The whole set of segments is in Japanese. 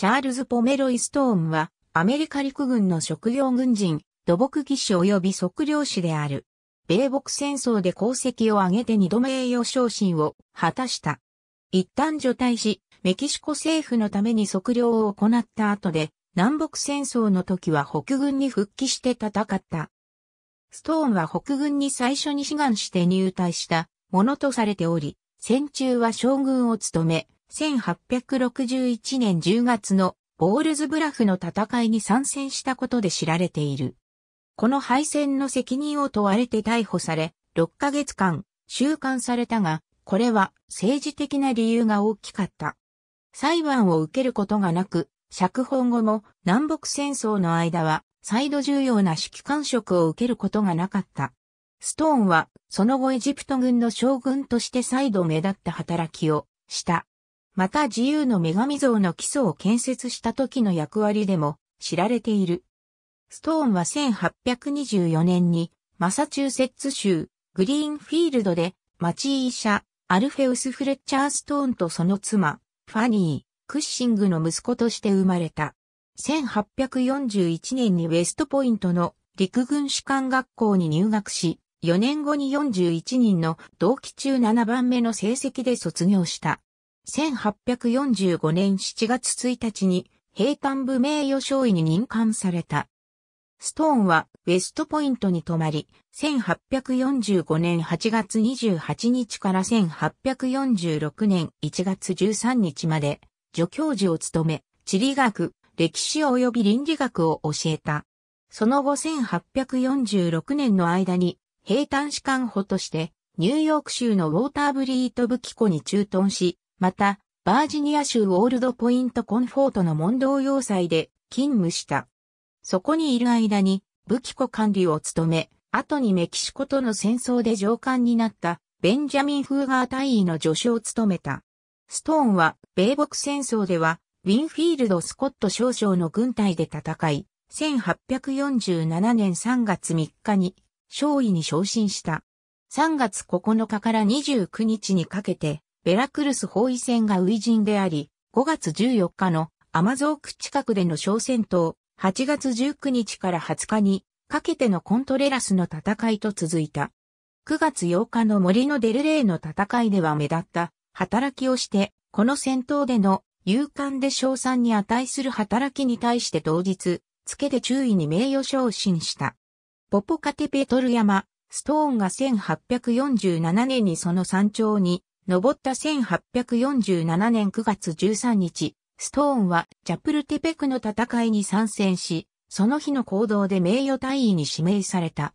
チャールズ・ポメロイ・ストーンは、アメリカ陸軍の職業軍人、土木技師及び測量士である。米国戦争で功績を挙げて二度名誉昇進を果たした。一旦除隊し、メキシコ政府のために測量を行った後で、南北戦争の時は北軍に復帰して戦った。ストーンは北軍に最初に志願して入隊したものとされており、戦中は将軍を務め、1861年10月のボールズブラフの戦いに参戦したことで知られている。この敗戦の責任を問われて逮捕され、6ヶ月間収監されたが、これは政治的な理由が大きかった。裁判を受けることがなく、釈放後も南北戦争の間は再度重要な指揮官職を受けることがなかった。ストーンはその後エジプト軍の将軍として再度目立った働きをした。また自由の女神像の基礎を建設した時の役割でも知られている。ストーンは1824年にマサチューセッツ州グリーンフィールドで町医者アルフェウス・フレッチャー・ストーンとその妻ファニー・クッシングの息子として生まれた。1841年にウェストポイントの陸軍士官学校に入学し、4年後に41人の同期中7番目の成績で卒業した。1845年7月1日に平坦部名誉少尉に任官された。ストーンはウェストポイントに泊まり、1845年8月28日から1846年1月13日まで助教授を務め、地理学、歴史及び倫理学を教えた。その後1846年の間に平坦士官補としてニューヨーク州のウォーターブリート武器庫に駐屯し、また、バージニア州オールドポイントコンフォートの問答要塞で勤務した。そこにいる間に武器庫管理を務め、後にメキシコとの戦争で上官になったベンジャミン・フーガー大尉の助手を務めた。ストーンは米国戦争ではウィンフィールド・スコット少将の軍隊で戦い、1847年3月3日に少尉に昇進した。3月9日から29日にかけてベラクルス包囲戦が初陣であり、5月14日のアマゾーク近くでの小戦闘、8月19日から20日にかけてのコントレラスの戦いと続いた。9月8日の森のデルレイの戦いでは目立った働きをして、この戦闘での勇敢で賞賛に値する働きに対して当日、付けで注意に名誉昇進した。ポポカテペトル山、ストーンが1847年にその山頂に登った1847年9月13日、ストーンはジャプルテペクの戦いに参戦し、その日の行動で名誉大尉に指名された。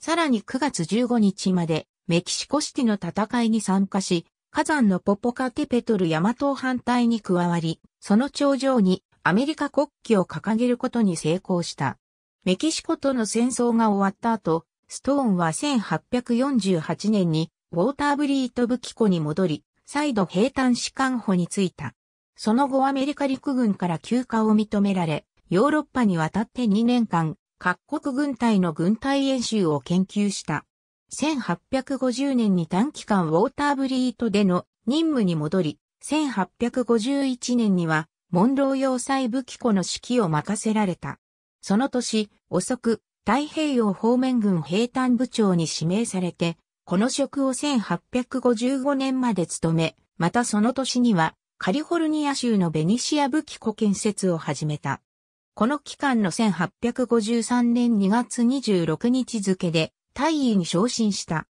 さらに9月15日までメキシコシティの戦いに参加し、火山のポポカテペトル山東反対に加わり、その頂上にアメリカ国旗を掲げることに成功した。メキシコとの戦争が終わった後、ストーンは1848年にウォーターブリート武器庫に戻り、再度兵隊士官補に就いた。その後アメリカ陸軍から休暇を認められ、ヨーロッパに渡って2年間、各国軍隊の軍隊演習を研究した。1850年に短期間ウォーターブリートでの任務に戻り、1851年には、モンロー要塞武器庫の指揮を任せられた。その年、遅く、太平洋方面軍兵隊部長に指名されて、この職を1855年まで務め、またその年にはカリフォルニア州のベニシア武器庫建設を始めた。この期間の1853年2月26日付で大尉に昇進した。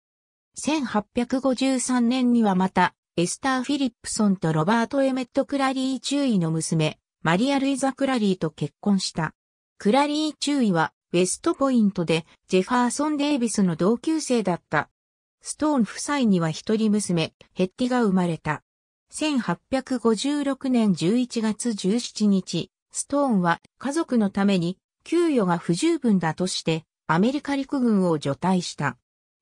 1853年にはまた、エスター・フィリップソンとロバート・エメット・クラリー中尉の娘、マリア・ルイザ・クラリーと結婚した。クラリー中尉は、ウェストポイントで、ジェファーソン・デイビスの同級生だったストーン夫妻には一人娘、ヘッティが生まれた。1856年11月17日、ストーンは家族のために給与が不十分だとしてアメリカ陸軍を除隊した。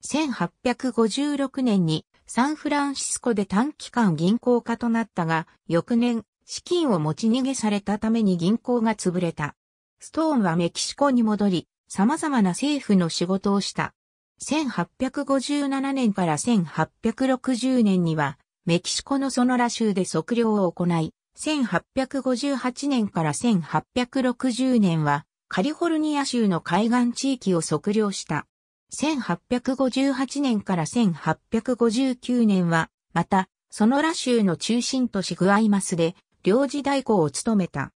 1856年にサンフランシスコで短期間銀行家となったが、翌年、資金を持ち逃げされたために銀行が潰れた。ストーンはメキシコに戻り、様々な政府の仕事をした。1857年から1860年には、メキシコのソノラ州で測量を行い、1858年から1860年は、カリフォルニア州の海岸地域を測量した。1858年から1859年は、また、ソノラ州の中心都市グアイマスで、領事代行を務めた。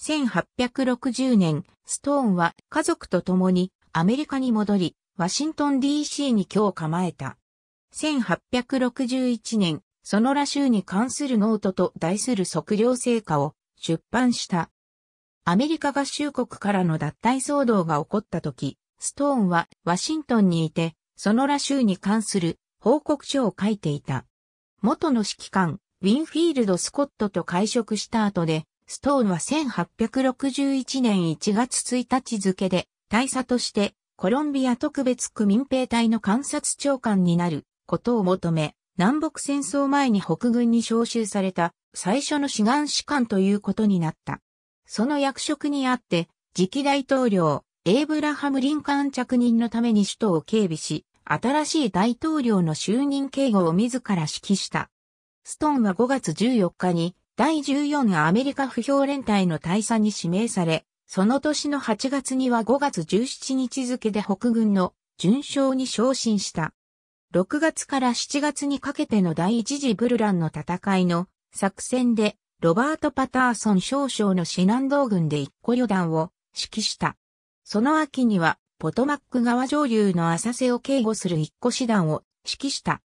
1860年、ストーンは家族と共にアメリカに戻り、ワシントン DC に今日構えた。1861年、そのラ州に関するノートと題する測量成果を出版した。アメリカ合衆国からの脱退騒動が起こった時、ストーンはワシントンにいて、そのラ州に関する報告書を書いていた。元の指揮官、ウィンフィールド・スコットと会食した後で、ストーンは1861年1月1日付で大佐としてコロンビア特別区民兵隊の監察長官になることを求め、南北戦争前に北軍に召集された最初の志願士官ということになった。その役職にあって、次期大統領、エイブラハム・リンカーン着任のために首都を警備し、新しい大統領の就任警護を自ら指揮した。ストーンは5月14日に第14アメリカ不評連隊の大佐に指名され、その年の8月には5月17日付で北軍の巡将に昇進した。6月から7月にかけての第一次ブルランの戦いの作戦で、ロバート・パターソン少将のシ難。道軍で一個旅団を指揮した。その秋には、ポトマック川上流の浅瀬を警護する一個師団を指揮した。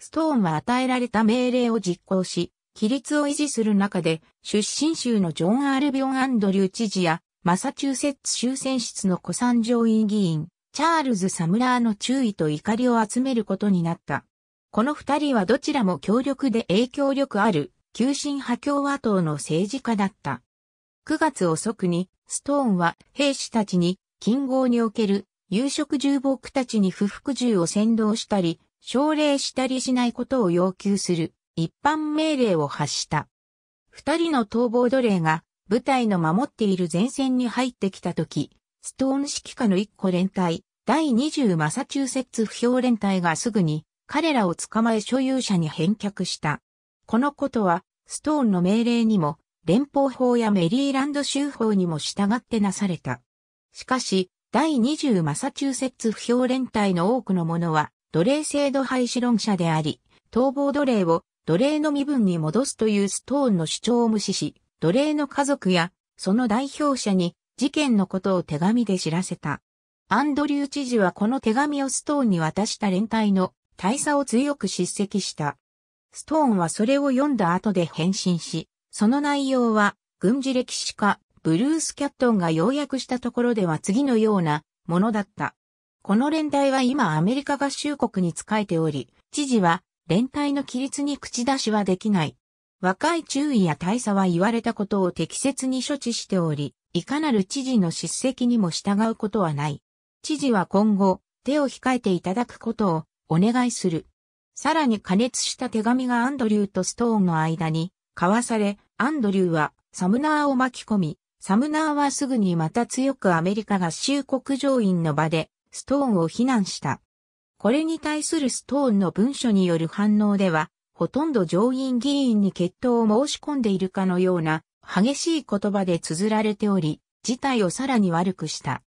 ストーンは与えられた命令を実行し、規律を維持する中で、出身州のジョン・アルビオン・アンドリュー知事や、マサチューセッツ州選出の古参上院議員、チャールズ・サムラーの注意と怒りを集めることになった。この二人はどちらも強力で影響力ある、急進派共和党の政治家だった。9月遅くに、ストーンは兵士たちに、近郷における、有色重僕たちに不服従を先導したり、奨励したりしないことを要求する、一般命令を発した。二人の逃亡奴隷が、部隊の守っている前線に入ってきた時、ストーン指揮下の一個連隊、第20マサチューセッツ不評連隊がすぐに彼らを捕まえ所有者に返却した。このことは、ストーンの命令にも、連邦法やメリーランド州法にも従ってなされた。しかし、第20マサチューセッツ不評連隊の多くの者は、奴隷制度廃止論者であり、逃亡奴隷を奴隷の身分に戻すというストーンの主張を無視し、奴隷の家族や、その代表者に、事件のことを手紙で知らせた。アンドリュー知事はこの手紙をストーンに渡した連帯の大差を強く叱責した。ストーンはそれを読んだ後で返信し、その内容は軍事歴史家ブルース・キャットンが要約したところでは次のようなものだった。この連帯は今アメリカ合衆国に仕えており、知事は連帯の規律に口出しはできない。若い注意や大佐は言われたことを適切に処置しており、いかなる知事の叱責にも従うことはない。知事は今後、手を控えていただくことをお願いする。さらに加熱した手紙がアンドリューとストーンの間に交わされ、アンドリューはサムナーを巻き込み、サムナーはすぐにまた強くアメリカ合衆国上院の場でストーンを非難した。これに対するストーンの文書による反応では、ほとんど上院議員に決闘を申し込んでいるかのような激しい言葉で綴られており、事態をさらに悪くした。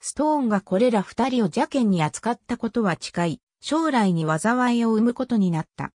ストーンがこれら二人を邪険に扱ったことは近い、将来に災いを生むことになった。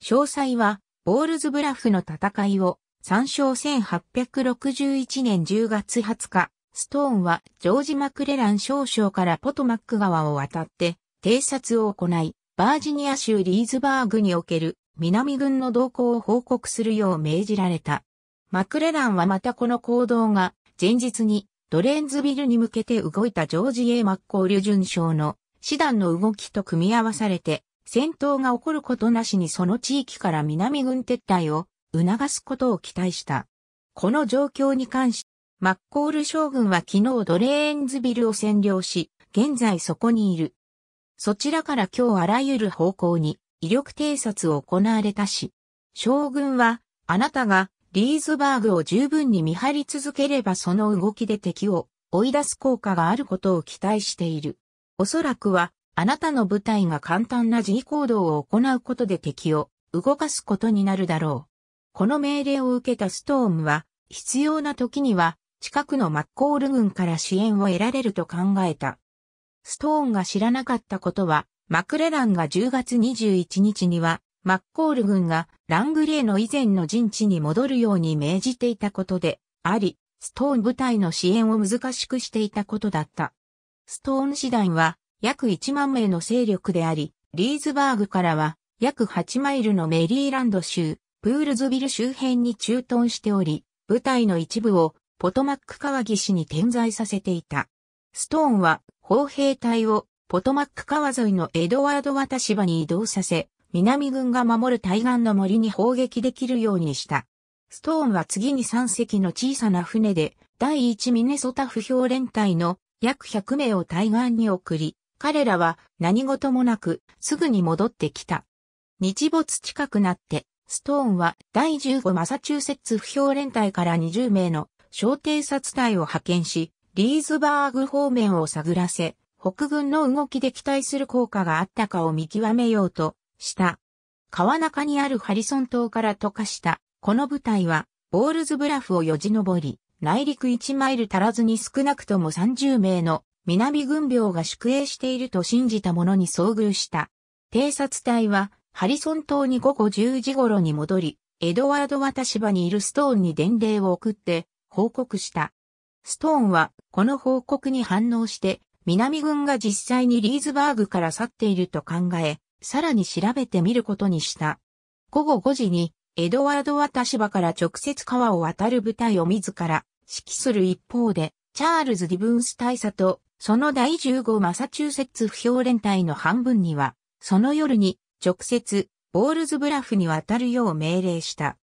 詳細は、ボールズブラフの戦いを、参照1861年10月20日、ストーンはジョージ・マクレラン少将からポトマック川を渡って、偵察を行い、バージニア州リーズバーグにおける南軍の動向を報告するよう命じられた。マクレランはまたこの行動が前日にドレンズビルに向けて動いたジョージ・エ A・ マッコール巡将の師団の動きと組み合わされて戦闘が起こることなしにその地域から南軍撤退を促すことを期待した。この状況に関し、マッコール将軍は昨日ドレーンズビルを占領し、現在そこにいる。そちらから今日あらゆる方向に威力偵察を行われたし、将軍は、あなたが、リーズバーグを十分に見張り続ければその動きで敵を追い出す効果があることを期待している。おそらくは、あなたの部隊が簡単な自衛行動を行うことで敵を動かすことになるだろう。この命令を受けたストームは、必要な時には、近くのマッコール軍から支援を得られると考えた。ストーンが知らなかったことは、マクレランが10月21日には、マッコール軍がラングレーの以前の陣地に戻るように命じていたことで、あり、ストーン部隊の支援を難しくしていたことだった。ストーン師団は約1万名の勢力であり、リーズバーグからは約8マイルのメリーランド州、プールズビル周辺に駐屯しており、部隊の一部をポトマック川岸に点在させていた。ストーンは砲兵隊をポトマック川沿いのエドワード渡し場に移動させ、南軍が守る対岸の森に砲撃できるようにした。ストーンは次に3隻の小さな船で、第1ミネソタ不評連隊の約100名を対岸に送り、彼らは何事もなくすぐに戻ってきた。日没近くなって、ストーンは第15マサチューセッツ不評連隊から20名の小偵察隊を派遣し、リーズバーグ方面を探らせ、北軍の動きで期待する効果があったかを見極めようとした。川中にあるハリソン島から溶かしたこの部隊はボールズブラフをよじ登り、内陸1マイル足らずに少なくとも30名の南軍病が宿営していると信じた者に遭遇した。偵察隊はハリソン島に午後10時頃に戻り、エドワード渡し場にいるストーンに伝令を送って報告した。ストーンはこの報告に反応して南軍が実際にリーズバーグから去っていると考え、さらに調べてみることにした。午後5時に、エドワードはし場から直接川を渡る部隊を自ら指揮する一方で、チャールズ・ディブンス大佐と、その第15マサチューセッツ不評連隊の半分には、その夜に直接、ボールズブラフに渡るよう命令した。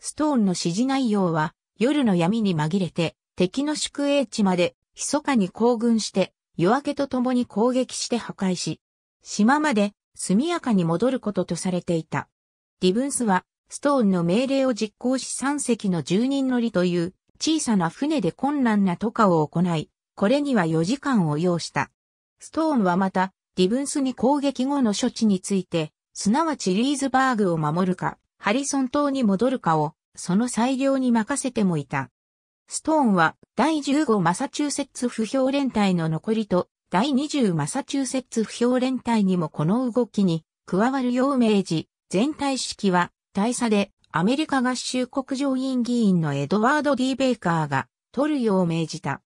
ストーンの指示内容は、夜の闇に紛れて、敵の宿営地まで、密かに行軍して、夜明けとともに攻撃して破壊し、島まで速やかに戻ることとされていた。ディブンスは、ストーンの命令を実行し3隻の10人乗りという小さな船で困難な渡過を行い、これには4時間を要した。ストーンはまた、ディブンスに攻撃後の処置について、すなわちリーズバーグを守るか、ハリソン島に戻るかを、その裁量に任せてもいた。ストーンは第15マサチューセッツ不評連隊の残りと第20マサチューセッツ不評連隊にもこの動きに加わるよう命じ、全体式は大差でアメリカ合衆国上院議員のエドワード・ディ・ベイカーが取るよう命じた。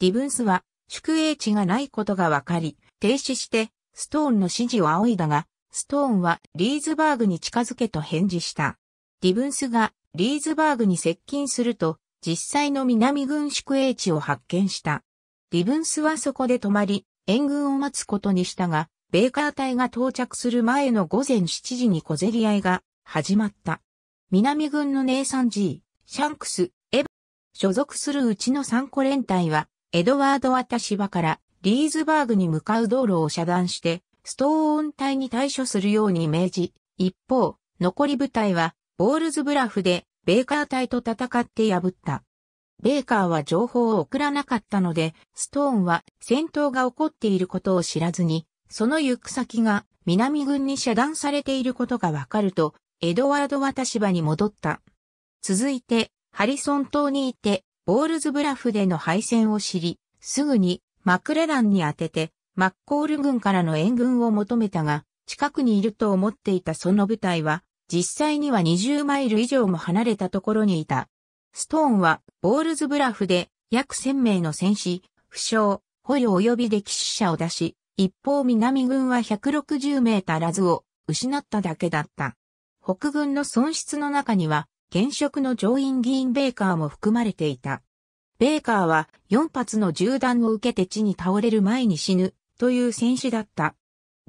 ディブンスは宿営地がないことが分かり、停止してストーンの指示を仰いだが、ストーンはリーズバーグに近づけと返事した。ディブンスがリーズバーグに接近すると、実際の南軍宿営地を発見した。リブンスはそこで止まり、援軍を待つことにしたが、ベーカー隊が到着する前の午前7時に小競り合いが始まった。南軍のネイサンジー、シャンクス、エヴ所属するうちの3個連隊は、エドワード・アタシバからリーズバーグに向かう道路を遮断して、ストーン隊に対処するように命じ、一方、残り部隊は、ボールズブラフでベーカー隊と戦って破った。ベーカーは情報を送らなかったので、ストーンは戦闘が起こっていることを知らずに、その行く先が南軍に遮断されていることがわかると、エドワードは立場に戻った。続いて、ハリソン島にいて、ボールズブラフでの敗戦を知り、すぐにマクレランに当てて、マッコール軍からの援軍を求めたが、近くにいると思っていたその部隊は、実際には20マイル以上も離れたところにいた。ストーンは、ボールズブラフで、約1000名の戦士、負傷、捕虜及び歴史者を出し、一方南軍は160名足らずを失っただけだった。北軍の損失の中には、現職の上院議員ベーカーも含まれていた。ベーカーは4発の銃弾を受けて地に倒れる前に死ぬという戦士だった。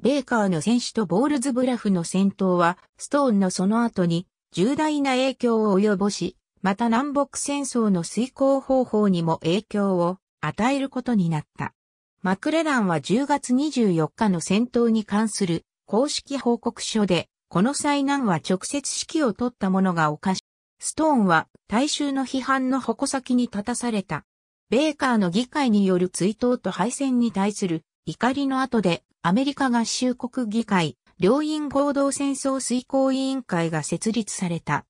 ベーカーの選手とボールズブラフの戦闘は、ストーンのその後に重大な影響を及ぼし、また南北戦争の遂行方法にも影響を与えることになった。マクレランは10月24日の戦闘に関する公式報告書で、この災難は直接指揮を取ったものがおかし、ストーンは大衆の批判の矛先に立たされた。ベーカーの議会による追悼と敗戦に対する怒りの後でアメリカ合衆国議会、両院合同戦争遂行委員会が設立された。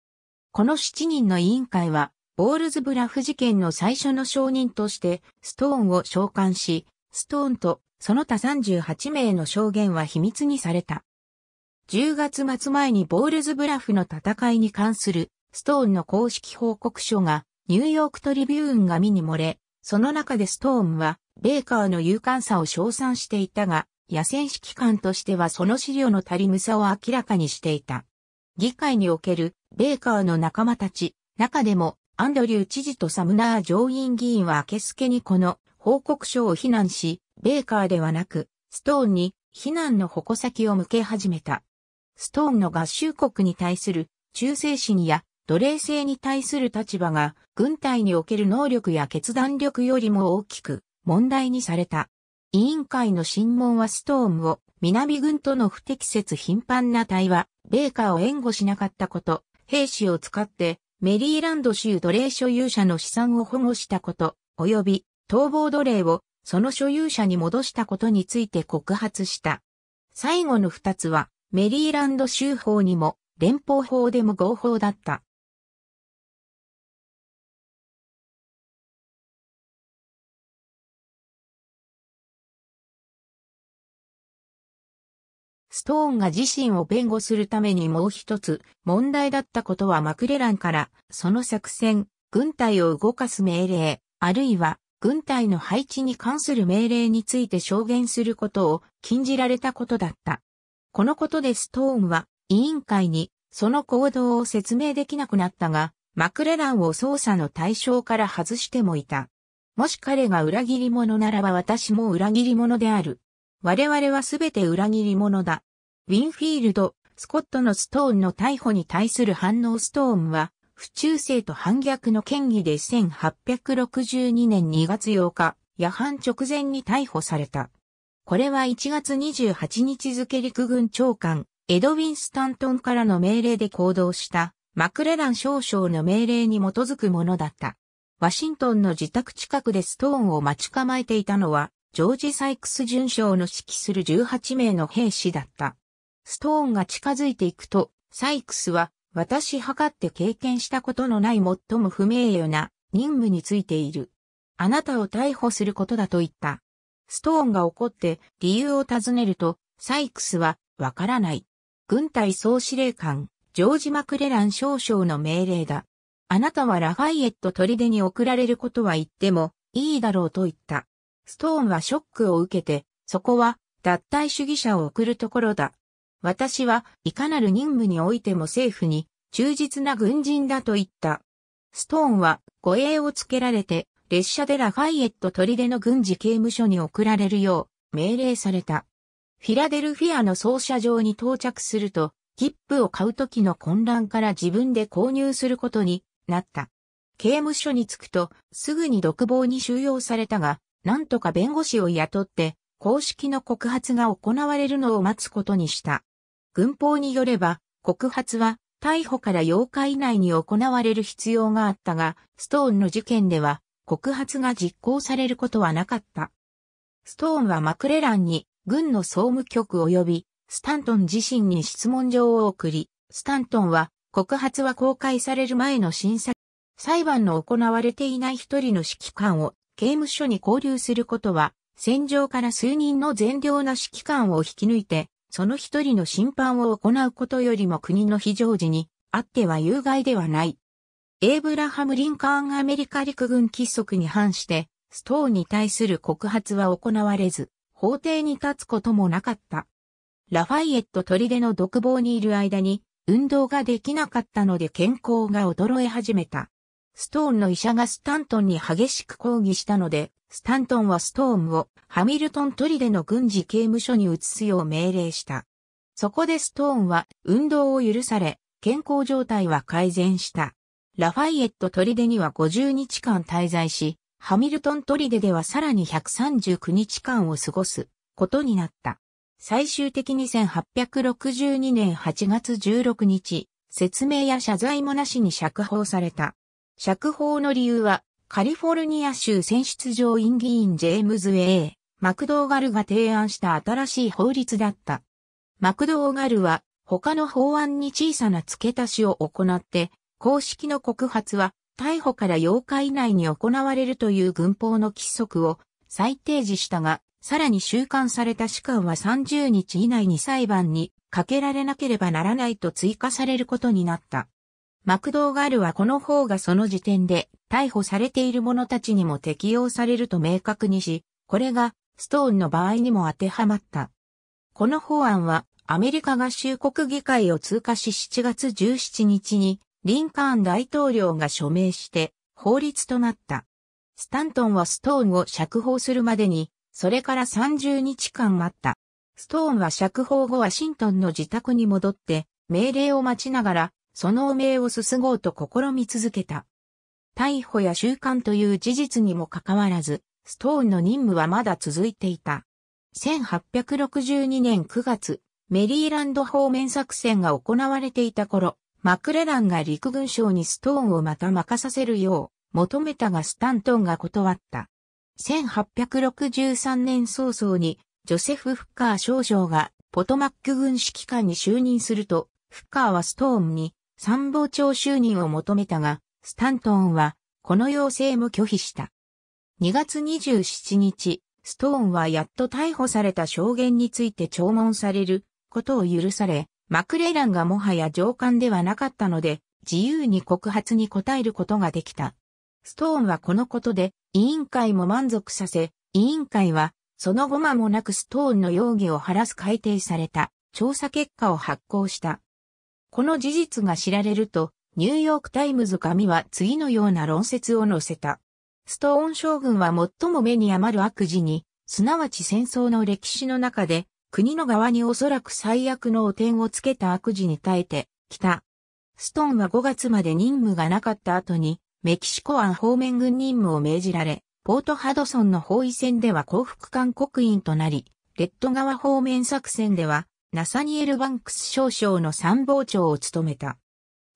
この7人の委員会は、ボールズブラフ事件の最初の証人として、ストーンを召喚し、ストーンとその他38名の証言は秘密にされた。10月末前にボールズブラフの戦いに関するストーンの公式報告書がニューヨークトリビューンが見に漏れ、その中でストーンはベーカーの勇敢さを称賛していたが、野戦指揮官としてはその資料の足り無さを明らかにしていた。議会におけるベーカーの仲間たち、中でもアンドリュー知事とサムナー上院議員は明けすけにこの報告書を非難し、ベーカーではなく、ストーンに非難の矛先を向け始めた。ストーンの合衆国に対する忠誠心や奴隷制に対する立場が軍隊における能力や決断力よりも大きく問題にされた。委員会の審問はストームを、南軍との不適切頻繁な対話、米価を援護しなかったこと、兵士を使って、メリーランド州奴隷所有者の資産を保護したこと、及び逃亡奴隷をその所有者に戻したことについて告発した。最後の二つは、メリーランド州法にも、連邦法でも合法だった。ストーンが自身を弁護するためにもう一つ問題だったことはマクレランからその作戦、軍隊を動かす命令、あるいは軍隊の配置に関する命令について証言することを禁じられたことだった。このことでストーンは委員会にその行動を説明できなくなったが、マクレランを捜査の対象から外してもいた。もし彼が裏切り者ならば私も裏切り者である。我々はすべて裏切り者だ。ウィンフィールド、スコットのストーンの逮捕に対する反応ストーンは、不忠誠と反逆の嫌疑で1862年2月8日、夜半直前に逮捕された。これは1月28日付陸軍長官、エドウィン・スタントンからの命令で行動した、マクレラン少将の命令に基づくものだった。ワシントンの自宅近くでストーンを待ち構えていたのは、ジョージ・サイクス巡将の指揮する18名の兵士だった。ストーンが近づいていくと、サイクスは、私測って経験したことのない最も不名誉な任務についている。あなたを逮捕することだと言った。ストーンが怒って理由を尋ねると、サイクスは、わからない。軍隊総司令官、ジョージ・マクレラン少将の命令だ。あなたはラファイエット砦に送られることは言ってもいいだろうと言った。ストーンはショックを受けて、そこは脱退主義者を送るところだ、私はいかなる任務においても政府に忠実な軍人だと言った。ストーンは護衛をつけられて列車でラファイエット砦の軍事刑務所に送られるよう命令された。フィラデルフィアの操車場に到着すると、切符を買う時の混乱から自分で購入することになった。刑務所に着くと、すぐに独房に収容されたが、なんとか弁護士を雇って、公式の告発が行われるのを待つことにした。軍法によれば、告発は逮捕から8日以内に行われる必要があったが、ストーンの事件では告発が実行されることはなかった。ストーンはマクレランに軍の総務局及びスタントン自身に質問状を送り、スタントンは告発は公開される前の審査、裁判の行われていない一人の指揮官を刑務所に交流することは、戦場から数人の善良な指揮官を引き抜いて、その一人の審判を行うことよりも国の非常時にあっては有害ではない。エイブラハム・リンカーンアメリカ陸軍規則に反して、ストーに対する告発は行われず、法廷に立つこともなかった。ラファイエット砦の独房にいる間に、運動ができなかったので健康が衰え始めた。ストーンの医者がスタントンに激しく抗議したので、スタントンはストームをハミルトン砦の軍事刑務所に移すよう命令した。そこでストーンは運動を許され、健康状態は改善した。ラファイエット砦には50日間滞在し、ハミルトン砦ではさらに139日間を過ごすことになった。最終的に1862年8月16日、説明や謝罪もなしに釈放された。釈放の理由はカリフォルニア州選出上院議員ジェームズ・ウェイ・マクドーガルが提案した新しい法律だった。マクドーガルは他の法案に小さな付け足しを行って、公式の告発は逮捕から8日以内に行われるという軍法の規則を再提示したが、さらに収監された士官は30日以内に裁判にかけられなければならないと追加されることになった。マクドーガルはこの方がその時点で逮捕されている者たちにも適用されると明確にし、これがストーンの場合にも当てはまった。この法案はアメリカ合衆国議会を通過し7月17日にリンカーン大統領が署名して法律となった。スタントンはストーンを釈放するまでに、それから30日間待った。ストーンは釈放後ワシントンの自宅に戻って、命令を待ちながらその汚名をすすごうと試み続けた。逮捕や収監という事実にもかかわらず、ストーンの任務はまだ続いていた。1862年9月、メリーランド方面作戦が行われていた頃、マクレランが陸軍省にストーンをまた任させるよう求めたがスタントンが断った。1863年早々にジョセフ・フッカー少将がポトマック軍指揮官に就任すると、フッカーはストーンに参謀長就任を求めたが、スタントンは、この要請も拒否した。2月27日、ストーンはやっと逮捕された証言について聴聞されることを許され、マクレランがもはや上官ではなかったので、自由に告発に答えることができた。ストーンはこのことで、委員会も満足させ、委員会は、その後間もなくストーンの容疑を晴らす改定された、調査結果を発行した。この事実が知られると、ニューヨークタイムズ紙は次のような論説を載せた。ストーン将軍は最も目に余る悪事に、すなわち戦争の歴史の中で、国の側におそらく最悪の汚点をつけた悪事に耐えてきた。ストーンは5月まで任務がなかった後に、メキシコ湾方面軍任務を命じられ、ポートハドソンの包囲戦では幸福艦刻印となり、レッド川方面作戦ではナサニエル・バンクス少将の参謀長を務めた。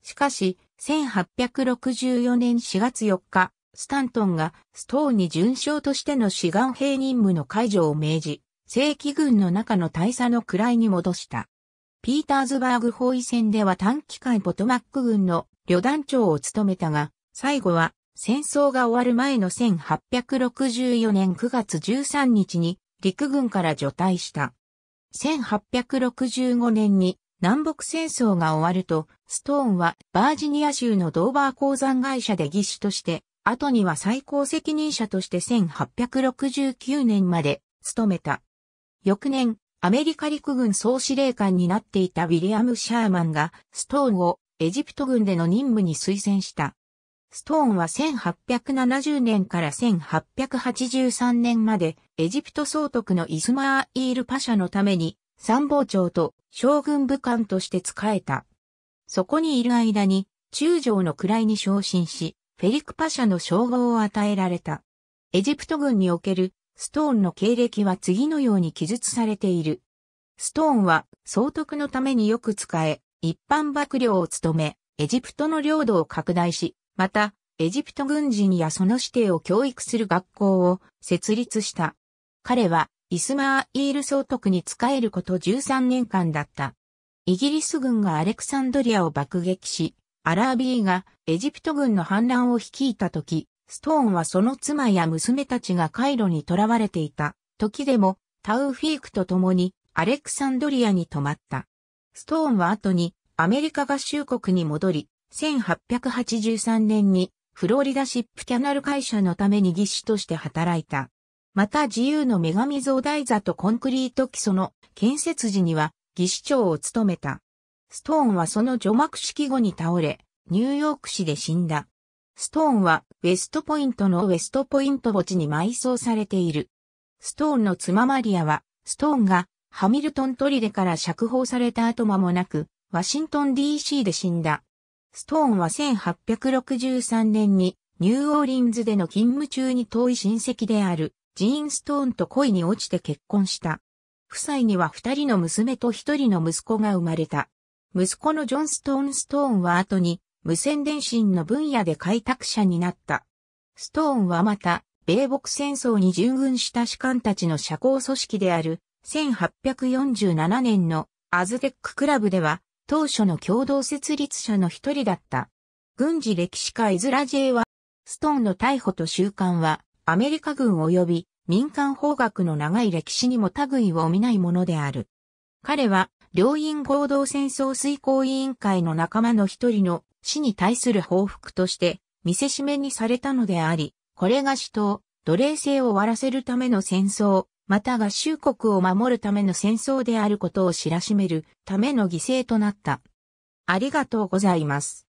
しかし、1864年4月4日、スタントンがストーに巡将としての志願兵任務の解除を命じ、正規軍の中の大佐の位に戻した。ピーターズバーグ包囲戦では短期間ポトマック軍の旅団長を務めたが、最後は戦争が終わる前の1864年9月13日に陸軍から除隊した。1865年に南北戦争が終わると、ストーンはバージニア州のドーバー鉱山会社で技師として、後には最高責任者として1869年まで務めた。翌年、アメリカ陸軍総司令官になっていたウィリアム・シャーマンが、ストーンをエジプト軍での任務に推薦した。ストーンは1870年から1883年までエジプト総督のイスマーイールパシャのために参謀長と将軍武官として仕えた。そこにいる間に中将の位に昇進し、フェリクパシャの称号を与えられた。エジプト軍におけるストーンの経歴は次のように記述されている。ストーンは総督のためによく使え、一般幕僚を務め、エジプトの領土を拡大し、また、エジプト軍人やその指定を教育する学校を設立した。彼は、イスマーイール総督に仕えること13年間だった。イギリス軍がアレクサンドリアを爆撃し、アラービーがエジプト軍の反乱を率いた時、ストーンはその妻や娘たちがカイロに囚われていた時でもタウフィークと共にアレクサンドリアに泊まった。ストーンは後にアメリカ合衆国に戻り、1883年にフローリダシップキャナル会社のために技師として働いた。また自由の女神像台座とコンクリート基礎の建設時には技師長を務めた。ストーンはその除幕式後に倒れ、ニューヨーク市で死んだ。ストーンはウェストポイントのウェストポイント墓地に埋葬されている。ストーンの妻マリアは、ストーンがハミルトン砦から釈放された後間もなく、ワシントン DC で死んだ。ストーンは1863年にニューオーリンズでの勤務中に遠い親戚であるジーン・ストーンと恋に落ちて結婚した。夫妻には二人の娘と一人の息子が生まれた。息子のジョン・ストーン・ストーンは後に無線電信の分野で開拓者になった。ストーンはまた、米国戦争に従軍した士官たちの社交組織である1847年のアズテッククラブでは当初の共同設立者の一人だった。軍事歴史家イズラ J は、ストーンの逮捕と習慣は、アメリカ軍及び民間法学の長い歴史にも類を見ないものである。彼は、両院合同戦争遂行委員会の仲間の一人の死に対する報復として、見せしめにされたのであり、これが死闘、奴隷制を終わらせるための戦争、また合衆国を守るための戦争であることを知らしめるための犠牲となった。ありがとうございます。